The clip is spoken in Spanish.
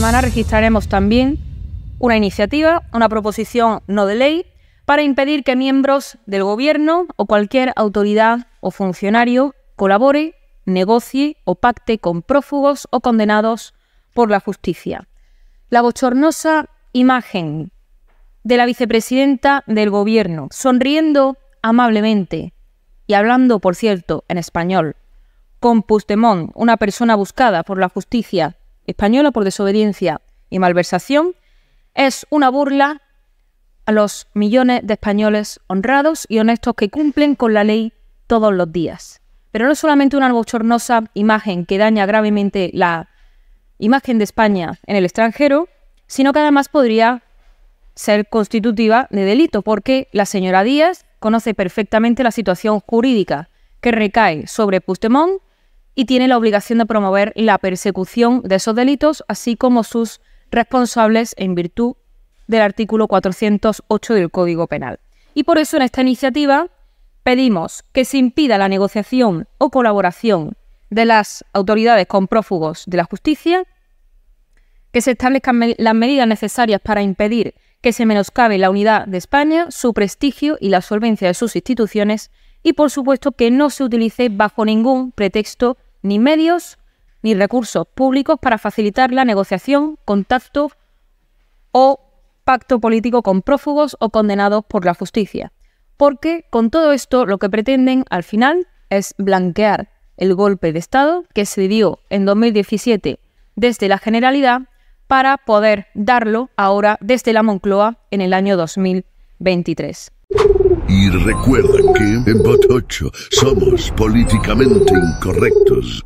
semana registraremos también una iniciativa, una proposición no de ley, para impedir que miembros del Gobierno o cualquier autoridad o funcionario colabore, negocie o pacte con prófugos o condenados por la justicia. La bochornosa imagen de la vicepresidenta del Gobierno, sonriendo amablemente y hablando, por cierto, en español, con Pustemón, una persona buscada por la justicia española por desobediencia y malversación es una burla a los millones de españoles honrados y honestos que cumplen con la ley todos los días. Pero no solamente una bochornosa imagen que daña gravemente la imagen de España en el extranjero, sino que además podría ser constitutiva de delito, porque la señora Díaz conoce perfectamente la situación jurídica que recae sobre Pustemón y tiene la obligación de promover la persecución de esos delitos, así como sus responsables en virtud del artículo 408 del Código Penal. Y por eso en esta iniciativa pedimos que se impida la negociación o colaboración de las autoridades con prófugos de la justicia, que se establezcan las medidas necesarias para impedir que se menoscabe la unidad de España, su prestigio y la solvencia de sus instituciones, y por supuesto que no se utilice bajo ningún pretexto ni medios ni recursos públicos para facilitar la negociación, contacto o pacto político con prófugos o condenados por la justicia. Porque con todo esto lo que pretenden al final es blanquear el golpe de Estado que se dio en 2017 desde la Generalidad para poder darlo ahora desde la Moncloa en el año 2023. Y recuerda que en Botocho somos políticamente incorrectos.